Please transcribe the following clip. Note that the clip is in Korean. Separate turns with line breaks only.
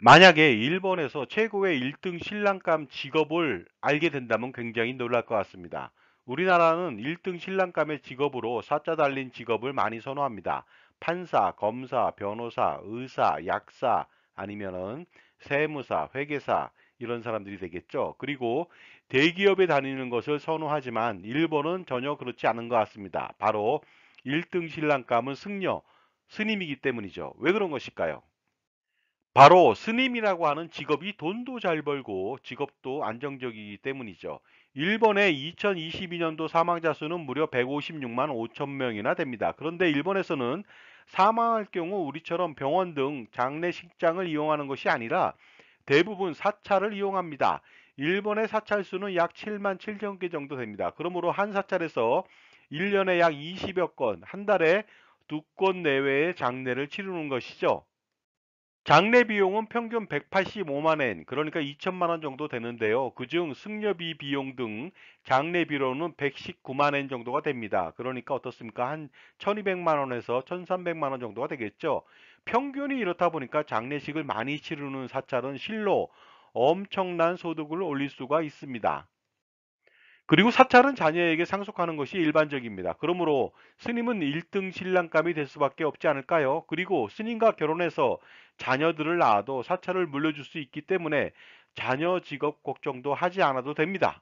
만약에 일본에서 최고의 1등 신랑감 직업을 알게 된다면 굉장히 놀랄 것 같습니다. 우리나라는 1등 신랑감의 직업으로 사자 달린 직업을 많이 선호합니다. 판사, 검사, 변호사, 의사, 약사 아니면 세무사, 회계사 이런 사람들이 되겠죠. 그리고 대기업에 다니는 것을 선호하지만 일본은 전혀 그렇지 않은 것 같습니다. 바로 1등 신랑감은 승려, 스님이기 때문이죠. 왜 그런 것일까요? 바로 스님이라고 하는 직업이 돈도 잘 벌고 직업도 안정적이기 때문이죠. 일본의 2022년도 사망자 수는 무려 156만 5천 명이나 됩니다. 그런데 일본에서는 사망할 경우 우리처럼 병원 등 장례식장을 이용하는 것이 아니라 대부분 사찰을 이용합니다. 일본의 사찰 수는 약 7만 7천 개 정도 됩니다. 그러므로 한 사찰에서 1년에 약 20여 건, 한 달에 두 건 내외의 장례를 치르는 것이죠. 장례 비용은 평균 185만 엔, 그러니까 2천만 원 정도 되는데요. 그 중 승려비 비용 등 장례 비로는 119만 엔 정도가 됩니다. 그러니까 어떻습니까? 한 1,200만 원에서 1,300만 원 정도가 되겠죠. 평균이 이렇다 보니까 장례식을 많이 치르는 사찰은 실로 엄청난 소득을 올릴 수가 있습니다. 그리고 사찰은 자녀에게 상속하는 것이 일반적입니다. 그러므로 스님은 1등 신랑감이 될 수밖에 없지 않을까요? 그리고 스님과 결혼해서 자녀들을 낳아도 사찰을 물려줄 수 있기 때문에 자녀 직업 걱정도 하지 않아도 됩니다.